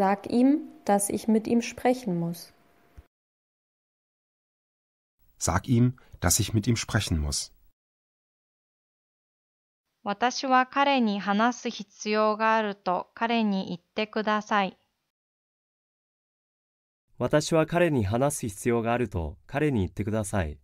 Sag ihm, dass ich mit ihm sprechen muss. Sag ihm, dass ich mit ihm sprechen muss. 私は彼に話す必要があると彼に言ってください。私は彼に話す必要があると彼に言ってください。